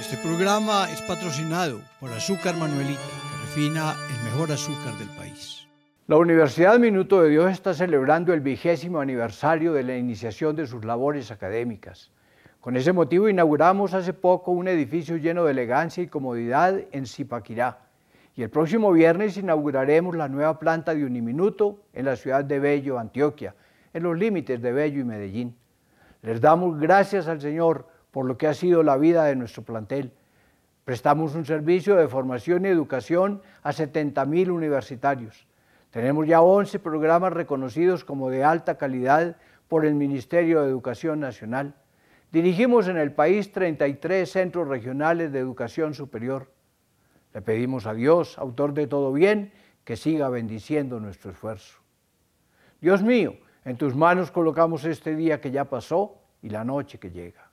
Este programa es patrocinado por Azúcar Manuelita, que refina el mejor azúcar del país. La Universidad Minuto de Dios está celebrando el vigésimo aniversario de la iniciación de sus labores académicas. Con ese motivo inauguramos hace poco un edificio lleno de elegancia y comodidad en Zipaquirá. Y el próximo viernes inauguraremos la nueva planta de Uniminuto en la ciudad de Bello, Antioquia, en los límites de Bello y Medellín. Les damos gracias al Señor por lo que ha sido la vida de nuestro plantel. Prestamos un servicio de formación y educación a 70.000 universitarios. Tenemos ya 11 programas reconocidos como de alta calidad por el Ministerio de Educación Nacional. Dirigimos en el país 33 centros regionales de educación superior. Le pedimos a Dios, autor de todo bien, que siga bendiciendo nuestro esfuerzo. Dios mío, en tus manos colocamos este día que ya pasó y la noche que llega.